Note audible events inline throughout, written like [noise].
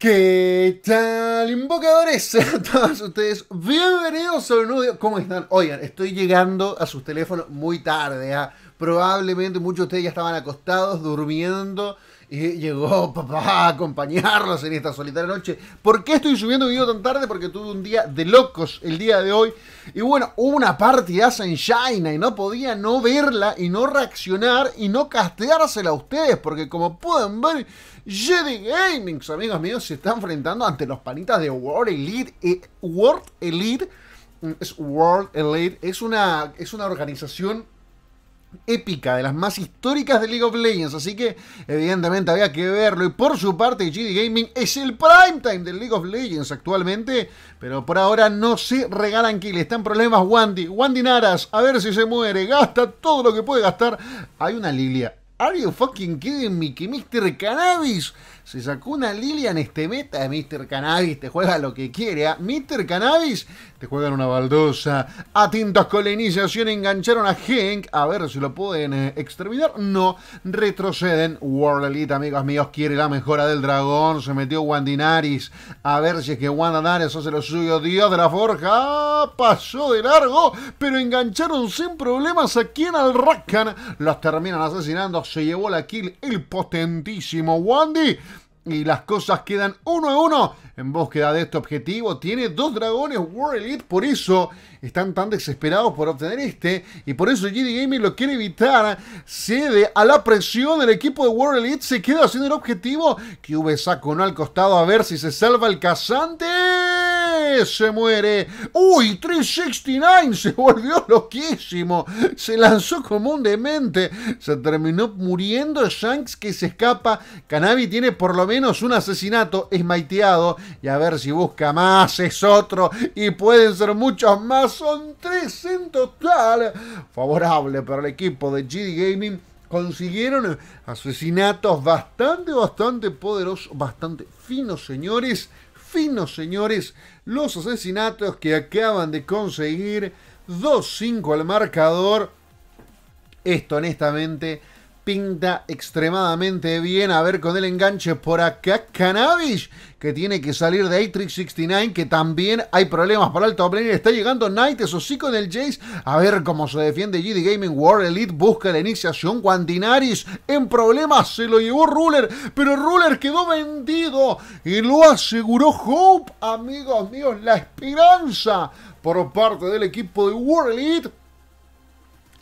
¿Qué tal, invocadores? A [laughs] todos ustedes, bienvenidos a un nuevo ¿Cómo están? Oigan, estoy llegando a sus teléfonos muy tarde. ¿ah? Probablemente muchos de ustedes ya estaban acostados, durmiendo y llegó [laughs] papá a acompañarlos en esta solitaria noche. ¿Por qué estoy subiendo video tan tarde? Porque tuve un día de locos el día de hoy. Y bueno, hubo una partida en China y no podía no verla y no reaccionar y no casteársela a ustedes. Porque como pueden ver, Jedi Gaming, amigos míos, se está enfrentando ante los panitas de World Elite. Eh, World Elite. Mm, es World Elite. Es una, es una organización épica, de las más históricas de League of Legends, así que evidentemente había que verlo. Y por su parte, GD Gaming es el prime time del League of Legends actualmente, pero por ahora no se regalan kills. Están problemas Wandy, Wandy Naras, a ver si se muere, gasta todo lo que puede gastar. Hay una Lilia. Are you fucking kidding me? Que Mr. Cannabis se sacó una Lilian este meta, de Mr. Cannabis te juega lo que quiere. ¿ah? Mr. Cannabis te juegan una baldosa. Atentos con la iniciación, engancharon a Hank A ver si lo pueden eh, exterminar. No, retroceden. World Elite, amigos míos, quiere la mejora del dragón. Se metió Wandinaris. A ver si es que Wandinaris hace lo suyo. Dios de la forja. Pasó de largo, pero engancharon sin problemas a quien al Rakan. Los terminan asesinando. Se llevó la kill el potentísimo Wandy y las cosas quedan uno a uno en búsqueda de este objetivo. Tiene dos dragones World Elite, por eso están tan desesperados por obtener este y por eso GD Gaming lo quiere evitar. Cede a la presión del equipo de World Elite, se queda haciendo el objetivo. que V saca uno al costado a ver si se salva el cazante se muere. Uy, 369 se volvió [laughs] loquísimo. Se lanzó como un demente. Se terminó muriendo Shanks que se escapa. Canabi tiene por lo menos un asesinato. Es maiteado. Y a ver si busca más. Es otro. Y pueden ser muchos más. Son tres en total. Favorable para el equipo de GD Gaming consiguieron asesinatos bastante, bastante poderosos, bastante finos, señores finos, señores, los asesinatos que acaban de conseguir 2-5 al marcador. Esto honestamente pinta extremadamente bien. A ver con el enganche por acá. Cannabis que tiene que salir de Atrix 69, que también hay problemas para el top Está llegando Knight, eso sí con el Jace. A ver cómo se defiende GD Gaming World Elite. Busca la iniciación. Guandinaris en problemas. Se lo llevó Ruler, pero Ruler quedó vendido. Y lo aseguró Hope. Amigos míos, la esperanza por parte del equipo de World Elite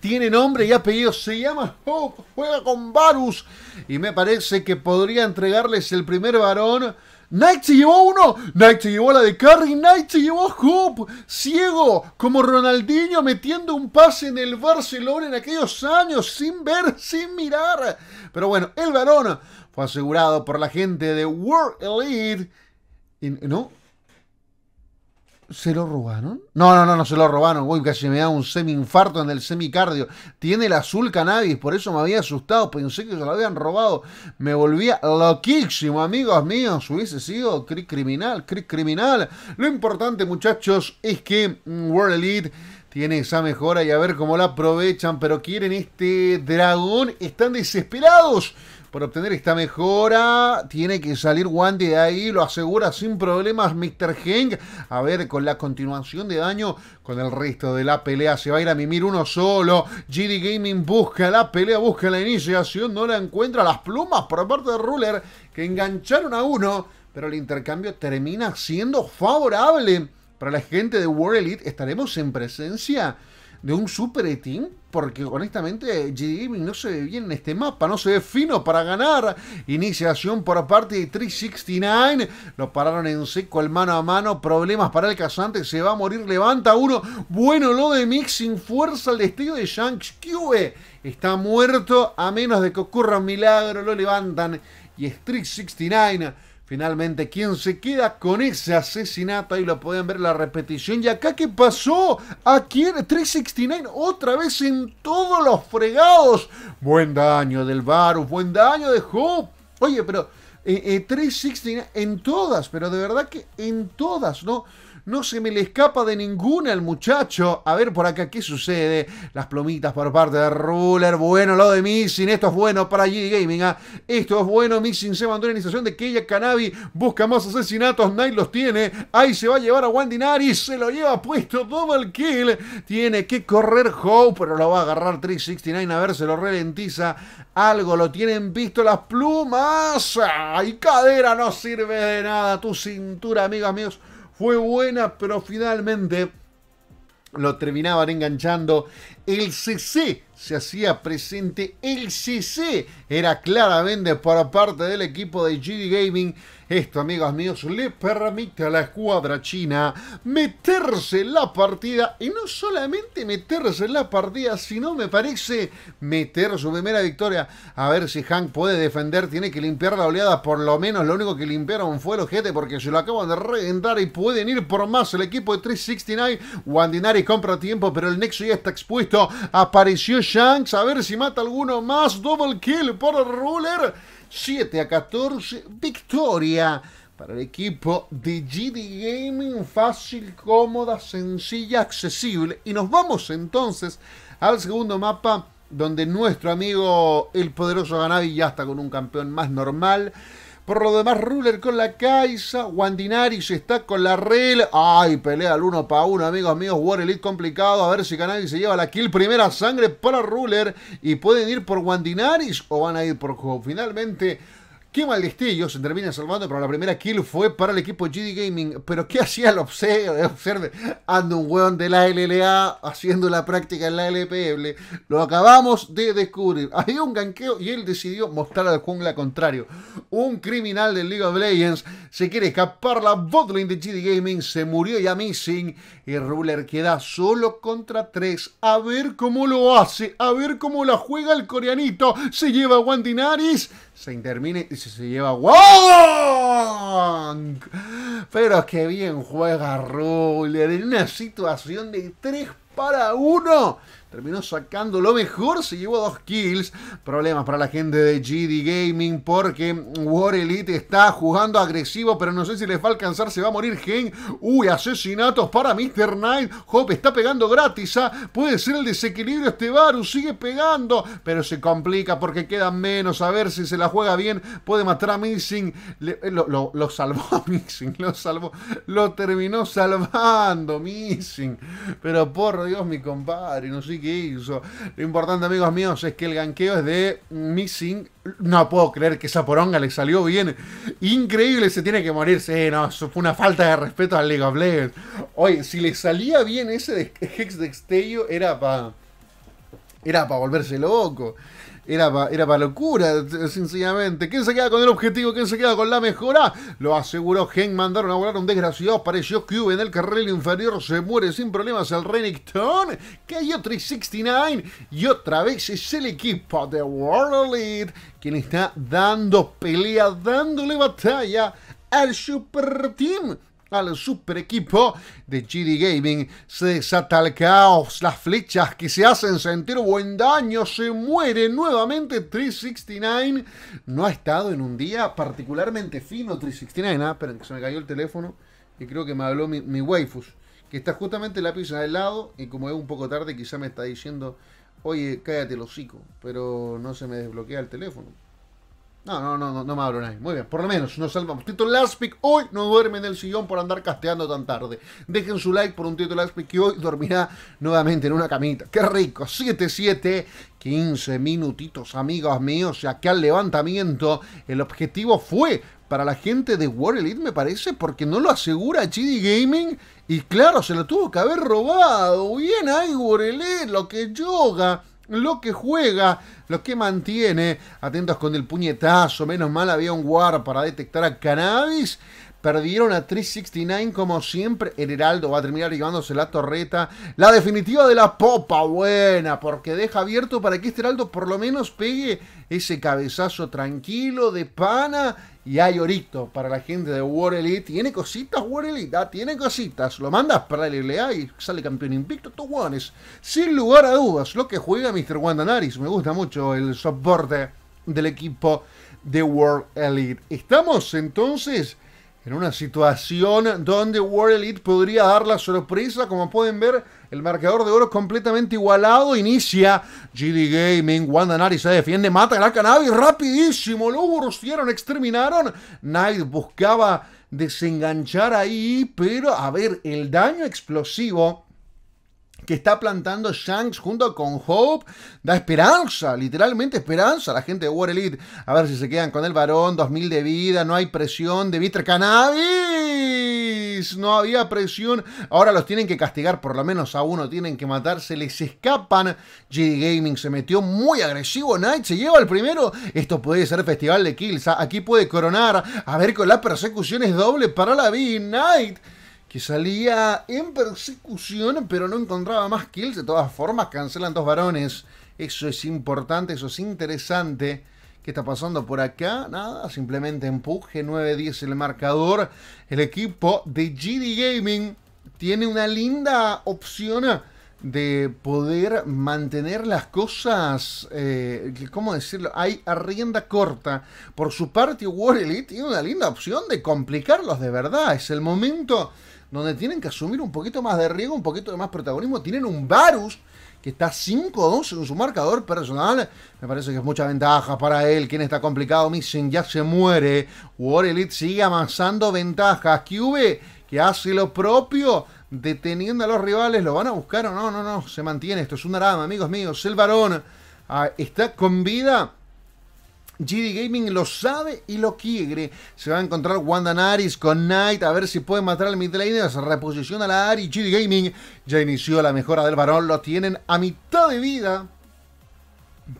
tiene nombre y apellido, se llama Hope. juega con Varus. Y me parece que podría entregarles el primer varón. Knight se llevó uno, Knight se llevó la de Curry, Knight se llevó Hoop! ciego, como Ronaldinho metiendo un pase en el Barcelona en aquellos años, sin ver, sin mirar. Pero bueno, el varón fue asegurado por la gente de World Elite. Y, ¿No? ¿Se lo robaron? No, no, no, no se lo robaron. Uy, casi me da un semi-infarto en el semicardio. Tiene el azul cannabis, por eso me había asustado. Pensé que se lo habían robado. Me volvía loquísimo, amigos míos. Hubiese sido cri criminal, cri criminal. Lo importante, muchachos, es que mm, World Elite tiene esa mejora y a ver cómo la aprovechan. Pero quieren este dragón. Están desesperados por obtener esta mejora, tiene que salir Wandy de ahí, lo asegura sin problemas Mr. Hank, A ver, con la continuación de daño con el resto de la pelea, se va a ir a mimir uno solo. GD Gaming busca la pelea, busca la iniciación, no la encuentra. Las plumas por parte de Ruler que engancharon a uno, pero el intercambio termina siendo favorable. Para la gente de World Elite, estaremos en presencia de un super team porque honestamente GD no se ve bien en este mapa, no se ve fino para ganar. Iniciación por parte de 369, lo pararon en seco el mano a mano, problemas para el cazante. se va a morir, levanta uno, bueno lo de Mix sin fuerza El destino de Shanks Cube. Está muerto a menos de que ocurra un milagro, lo levantan y es 69 Finalmente, ¿quién se queda con ese asesinato, ahí lo pueden ver la repetición. ¿Y acá qué pasó? ¿A quién? 369 otra vez en todos los fregados. Buen daño del Varus, buen daño de Hope. Oye, pero 369 eh, eh, en todas, pero de verdad que en todas, ¿no? No se me le escapa de ninguna el muchacho. A ver por acá qué sucede. Las plomitas por parte de Ruler. Bueno, lo de Missing. Esto es bueno para GD Gaming. ¿ah? Esto es bueno. Missing se mandó la iniciación de ella Canabi. Busca más asesinatos. Night los tiene. Ahí se va a llevar a Wandinari. Se lo lleva puesto. Double kill. Tiene que correr Hope Pero lo va a agarrar 369. A ver, se lo ralentiza. Algo lo tienen visto las plumas. ¡Ay, cadera! No sirve de nada. Tu cintura, amigos, míos. Fue buena, pero finalmente lo terminaban enganchando el CC se hacía presente. El CC era claramente por parte del equipo de GD Gaming. Esto, amigos míos, le permite a la escuadra china meterse en la partida. Y no solamente meterse en la partida, sino, me parece, meter su primera victoria. A ver si Hank puede defender. Tiene que limpiar la oleada. Por lo menos lo único que limpiaron fue el ojete porque se lo acaban de reventar y pueden ir por más. El equipo de 369. Wandinari compra tiempo, pero el Nexo ya está expuesto apareció Shanks. A ver si mata alguno más. Double kill por Ruler. 7 a 14. Victoria para el equipo de GD Gaming. Fácil, cómoda, sencilla, accesible. Y nos vamos entonces al segundo mapa donde nuestro amigo el poderoso Ganavi ya está con un campeón más normal. Por lo demás, Ruler con la Caixa. Wandinaris está con la Rel. Ay, pelea al uno para uno, amigos míos. War Elite complicado. A ver si Canadi se lleva la kill. Primera sangre para Ruler. Y pueden ir por Wandinaris o van a ir por Finalmente. ¡Qué mal destello se termina salvando, pero la primera kill fue para el equipo GD Gaming. Pero ¿qué hacía el observe? observe? Ando un weón de la LLA haciendo la práctica en la LPL. Lo acabamos de descubrir. Hay un ganqueo y él decidió mostrar al jungla contrario. Un criminal del League of Legends se quiere escapar la botlane de GD Gaming. Se murió ya Missing. El Ruler queda solo contra 3 A ver cómo lo hace. A ver cómo la juega el coreanito. Se lleva a Wandinaris. Se intermine se lleva Wong. Pero que bien juega Ruler en una situación de 3 para 1 terminó sacando lo mejor, se llevó dos kills. Problemas para la gente de GD Gaming porque War Elite está jugando agresivo, pero no sé si les va a alcanzar, se va a morir Gen. Uy, asesinatos para Mr. Knight. Hope está pegando gratis, ¿ah? puede ser el desequilibrio este Varus, sigue pegando, pero se complica porque quedan menos. A ver si se la juega bien, puede matar a Missing. Eh, lo, lo, lo, salvó Missing, lo salvó, lo terminó salvando Missing. Pero por Dios, mi compadre, no sé lo importante, amigos míos, es que el ganqueo es de Missing. No puedo creer que esa poronga le salió bien. Increíble, se tiene que morirse, no, eso fue una falta de respeto al League of Legends. Oye, si le salía bien ese de Hex [laughs] era para. Era para volverse loco era para locura, sencillamente. ¿Quién se queda con el objetivo? ¿Quién se queda con la mejora? Lo aseguró Gen, mandaron a volar un desgraciado, pareció Cube en el carril inferior, se muere sin problemas el hay cayó 369 y otra vez es el equipo de World Elite quien está dando pelea, dándole batalla al Super Team al super equipo de GD Gaming. Se desata el caos, las flechas que se hacen sentir buen daño, se muere nuevamente 369. No ha estado en un día particularmente fino 369, ah, que se me cayó el teléfono y creo que me habló mi, mi waifus, que está justamente la pizza del lado y como es un poco tarde quizá me está diciendo, oye, cállate el hocico, pero no se me desbloquea el teléfono. No, no, no, no, no me abro nadie. Muy bien, por lo menos nos salvamos. Tito Laspic hoy no duerme en el sillón por andar casteando tan tarde. Dejen su like por un Tito Laspic que hoy dormirá nuevamente en una camita. ¡Qué rico! 7-7, 15 minutitos, amigos míos. Ya que al levantamiento el objetivo fue para la gente de War Elite, me parece, porque no lo asegura GD Gaming. Y claro, se lo tuvo que haber robado. Bien ahí, War Elite, lo que yoga lo que juega, lo que mantiene. Atentos con el puñetazo, menos mal había un guard para detectar a cannabis. Perdieron a 369 como siempre. El Heraldo va a terminar llevándose la torreta. La definitiva de la popa buena. Porque deja abierto para que este Heraldo por lo menos pegue ese cabezazo tranquilo de pana. Y hay orito para la gente de World Elite. Tiene cositas War Elite. Ah, tiene cositas. Lo mandas para el LLA y sale campeón invicto. Tú guanes. Sin lugar a dudas. Lo que juega Mr. Naris. Me gusta mucho el soporte del equipo de World Elite. Estamos entonces en una situación donde World Elite podría dar la sorpresa. Como pueden ver, el marcador de oro es completamente igualado. Inicia GD Gaming. Wanda Nari se defiende, mata a la cannabis rapidísimo. Lo burcieron, exterminaron. Knight buscaba desenganchar ahí, pero a ver, el daño explosivo que está plantando Shanks junto con Hope da esperanza, literalmente esperanza a la gente de War Elite. A ver si se quedan con el varón, 2000 de vida, no hay presión de Vitra Cannabis. No había presión. Ahora los tienen que castigar, por lo menos a uno tienen que matar. Se les escapan. GD Gaming se metió muy agresivo. Knight se lleva el primero. Esto puede ser Festival de Kills. Aquí puede coronar. A ver con las persecuciones doble para la B. Knight que salía en persecución, pero no encontraba más kills. De todas formas, cancelan dos varones. Eso es importante, eso es interesante. ¿Qué está pasando por acá? Nada, simplemente empuje. 9-10 el marcador. El equipo de GD Gaming tiene una linda opción de poder mantener las cosas, eh, ¿cómo decirlo? Hay arrienda corta. Por su parte, War Elite tiene una linda opción de complicarlos de verdad. Es el momento donde tienen que asumir un poquito más de riesgo, un poquito de más protagonismo. Tienen un Varus que está 5-2 en su marcador personal. Me parece que es mucha ventaja para él. Quien está complicado, Missing ya se muere. War Elite sigue avanzando ventajas. QV que hace lo propio deteniendo a los rivales. ¿Lo van a buscar o no? No, no, se mantiene. Esto es un drama, amigos míos. El varón ah, está con vida GD Gaming lo sabe y lo quiere. Se va a encontrar Wanda Naris con Knight a ver si puede matar al midlaner. Se reposiciona la Ari. GD Gaming ya inició la mejora del varón. Lo tienen a mitad de vida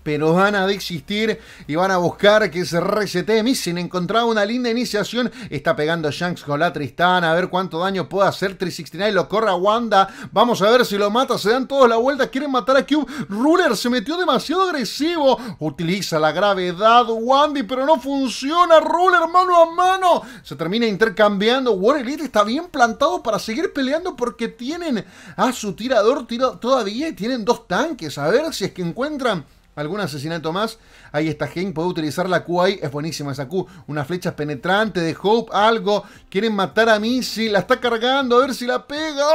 pero van a desistir y van a buscar que se resete. Missing encontraba una linda iniciación. Está pegando Shanks con la Tristana. A ver cuánto daño puede hacer 369. Lo corre a Wanda. Vamos a ver si lo mata. Se dan todos la vuelta. Quieren matar a Cube. Ruler se metió demasiado agresivo. Utiliza la gravedad Wandy, pero no funciona. Ruler mano a mano. Se termina intercambiando. War Elite está bien plantado para seguir peleando porque tienen a su tirador todavía y tienen dos tanques. A ver si es que encuentran algún asesinato más. Ahí está Hank, puede utilizar la Q ahí, es buenísima esa Q. Una flecha penetrante de Hope, algo. Quieren matar a Missy, la está cargando, a ver si la pega.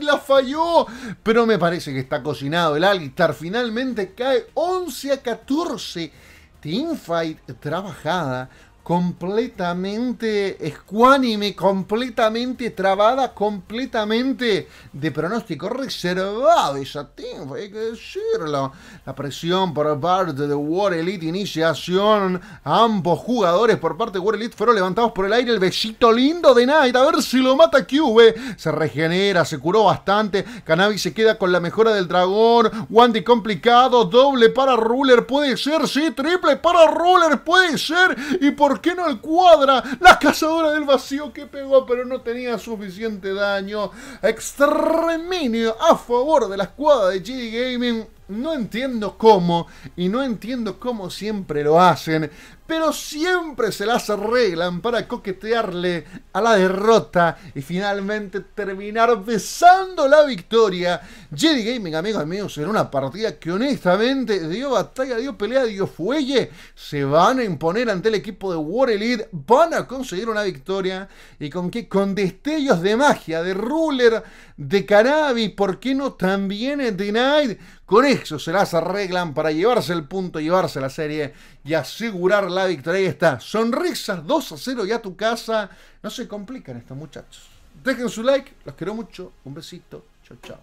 la falló! Pero me parece que está cocinado el Alistar. Finalmente cae 11 a 14. Teamfight trabajada completamente escuánime, completamente trabada, completamente de pronóstico reservado. Esa tiempo, hay que decirlo. La presión por parte de War Elite, iniciación. Ambos jugadores por parte de War Elite fueron levantados por el aire. El besito lindo de Knight, a ver si lo mata QV. Se regenera, se curó bastante. Cannabis se queda con la mejora del dragón. Wandy complicado, doble para Ruler, puede ser, sí, triple para Ruler, puede ser. Y por qué no el cuadra. La cazadora del vacío que pegó pero no tenía suficiente daño. Exterminio a favor de la escuadra de GD Gaming. No entiendo cómo, y no entiendo cómo siempre lo hacen, pero siempre se las arreglan para coquetearle a la derrota y finalmente terminar besando la victoria. Jedi Gaming, amigos míos, en una partida que honestamente dio batalla, dio pelea, dio fuelle, se van a imponer ante el equipo de War Elite, van a conseguir una victoria y con qué con destellos de magia, de ruler, de cannabis, ¿por qué no también de Night? Con eso se las arreglan para llevarse el punto, llevarse la serie y asegurar la victoria. Ahí está. Sonrisas 2 a 0 y a tu casa. No se complican estos muchachos. Dejen su like. Los quiero mucho. Un besito. Chao, chao.